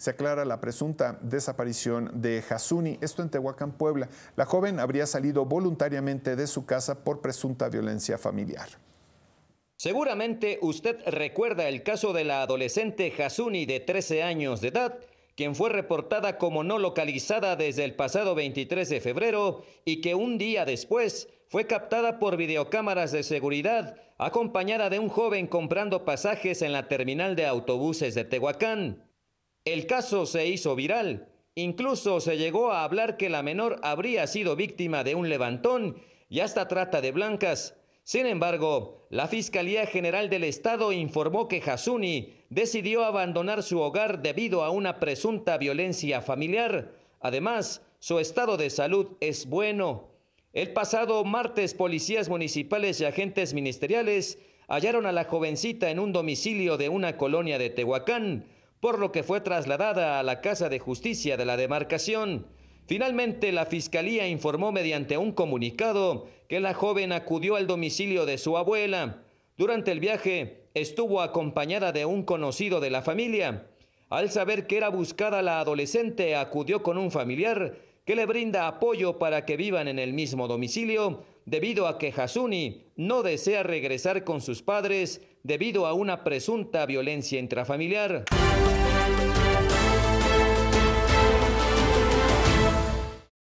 Se aclara la presunta desaparición de Hasuni, esto en Tehuacán, Puebla. La joven habría salido voluntariamente de su casa por presunta violencia familiar. Seguramente usted recuerda el caso de la adolescente Hasuni de 13 años de edad, quien fue reportada como no localizada desde el pasado 23 de febrero y que un día después fue captada por videocámaras de seguridad acompañada de un joven comprando pasajes en la terminal de autobuses de Tehuacán. El caso se hizo viral. Incluso se llegó a hablar que la menor habría sido víctima de un levantón y hasta trata de blancas. Sin embargo, la Fiscalía General del Estado informó que Hasuni decidió abandonar su hogar debido a una presunta violencia familiar. Además, su estado de salud es bueno. El pasado martes, policías municipales y agentes ministeriales hallaron a la jovencita en un domicilio de una colonia de Tehuacán por lo que fue trasladada a la Casa de Justicia de la demarcación. Finalmente, la Fiscalía informó mediante un comunicado que la joven acudió al domicilio de su abuela. Durante el viaje, estuvo acompañada de un conocido de la familia. Al saber que era buscada la adolescente, acudió con un familiar que le brinda apoyo para que vivan en el mismo domicilio, debido a que Hasuni no desea regresar con sus padres debido a una presunta violencia intrafamiliar.